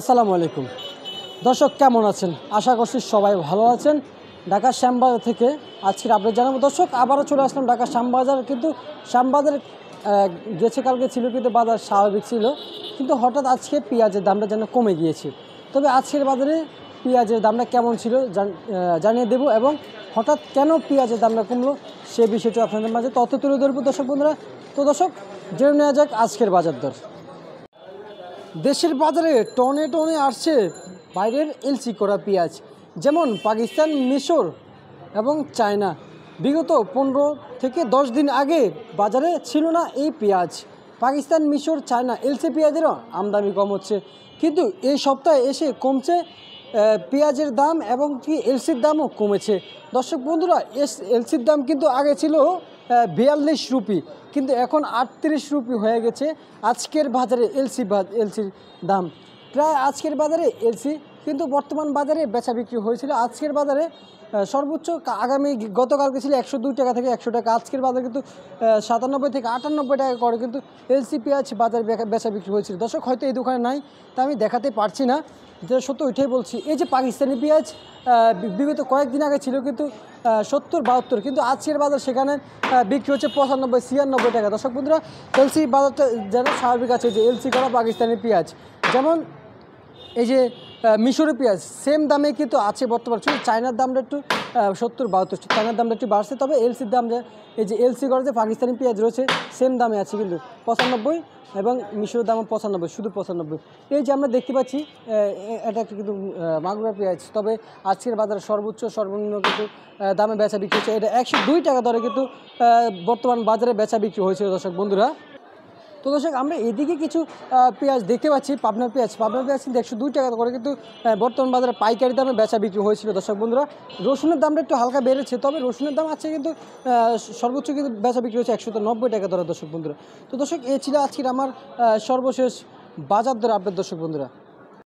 আসসালামু আলাইকুম দর্শক কেমন আছেন আশা করছি সবাই ভালো আছেন ঢাকা শ্যামবাজার থেকে আজকের আপডেট জানাবো দর্শক আবারও চলে আসলাম ঢাকা শ্যামবাজার কিন্তু শ্যামবাজার গেছে কালকে ছিল কিন্তু বাজার স্বাভাবিক ছিল কিন্তু হঠাৎ আজকে পেঁয়াজের দামটা যেন কমে গিয়েছে তবে আজকের বাজারে পেঁয়াজের দামটা কেমন ছিল জানিয়ে দেব এবং হঠাৎ কেন পেঁয়াজের দামটা কমলো সে বিষয়টি আপনাদের মাঝে তথ্য তুলে ধরবো দর্শক বন্ধুরা তো দর্শক জেনে নেওয়া যাক আজকের বাজার দর দেশের বাজারে টনে টনে আসছে বাইরের এলসি করা পেঁয়াজ যেমন পাকিস্তান মিশর এবং চায়না বিগত পনেরো থেকে দশ দিন আগে বাজারে ছিল না এই পেঁয়াজ পাকিস্তান মিশর চায়না এলসি পেঁয়াজেরও আমদানি কম হচ্ছে কিন্তু এই সপ্তাহে এসে কমছে পেঁয়াজের দাম এবং কি এলসির দামও কমেছে দর্শক বন্ধুরা এস এলসির দাম কিন্তু আগে ছিল বিয়াল্লিশ রুপি কিন্তু এখন আটত্রিশ রুপি হয়ে গেছে আজকের বাজারে এলসি এলসির দাম প্রায় আজকের বাজারে এলসি কিন্তু বর্তমান বাজারে বেচা বিক্রি হয়েছিল আজকের বাজারে সর্বোচ্চ আগামী গতকালকে ছিল একশো দুই টাকা থেকে একশো টাকা আজকের বাজার কিন্তু সাতানব্বই থেকে আটানব্বই টাকা করে কিন্তু এলসি পেঁয়াজ বাজার বেচা বিক্রি হয়েছিল দর্শক হয়তো এই দোকানে নাই তা আমি দেখাতে পারছি না যেটা সত্য ওইটাই বলছি এই যে পাকিস্তানি পেঁয়াজ বিগত কয়েকদিন আগে ছিল কিন্তু সত্তর বাহাত্তর কিন্তু আজকের বাজার সেখানে বিক্রি হচ্ছে পঁচানব্বই ছিয়ানব্বই টাকা দর্শক বন্ধুরা এলসি বাজারটা যেন স্বাভাবিক আছে যে এলসি করা পাকিস্তানি পেঁয়াজ যেমন এই যে মিশরের পেঁয়াজ সেম দামে কিন্তু আছে বর্তমান শুধু চায়নার দামটা একটু সত্তর বাহাত্তর চায়নার দামটা একটু বাড়ছে তবে এলসির দাম যে এই যে এলসি করে যে পাকিস্তানি পেঁয়াজ রয়েছে সেম দামে আছে কিন্তু পঁচানব্বই এবং মিশরের দাম পঁচানব্বই শুধু পঁচানব্বই এই যে আমরা দেখতে পাচ্ছি এটা একটা কিন্তু মাগুরা পেঁয়াজ তবে আজকের বাজারে সর্বোচ্চ সর্বনিম্ন কিন্তু দামে বেচা বিক্রি হচ্ছে এটা একশো দুই টাকা দরে কিন্তু বর্তমান বাজারে বেচা বিক্রি হয়েছে দর্শক বন্ধুরা তো দর্শক আমরা এদিকে কিছু পেঁয়াজ দেখতে পাচ্ছি পাবনার পেঁয়াজ পাবনার পেঁয়াজ কিন্তু একশো দুই টাকা করে কিন্তু বর্তমান বাজারে পাইকারি দামে বেচা বিক্রি হয়েছিল দর্শক বন্ধুরা রসুনের দামটা একটু হালকা বেড়েছে তবে রসুনের দাম আছে কিন্তু সর্বোচ্চ কিন্তু বেচা বিক্রি হয়েছে একশো নব্বই টাকা ধরে দর্শক বন্ধুরা তো দর্শক এ ছিল আজকের আমার সর্বশেষ বাজার ধরে আপনার দর্শক বন্ধুরা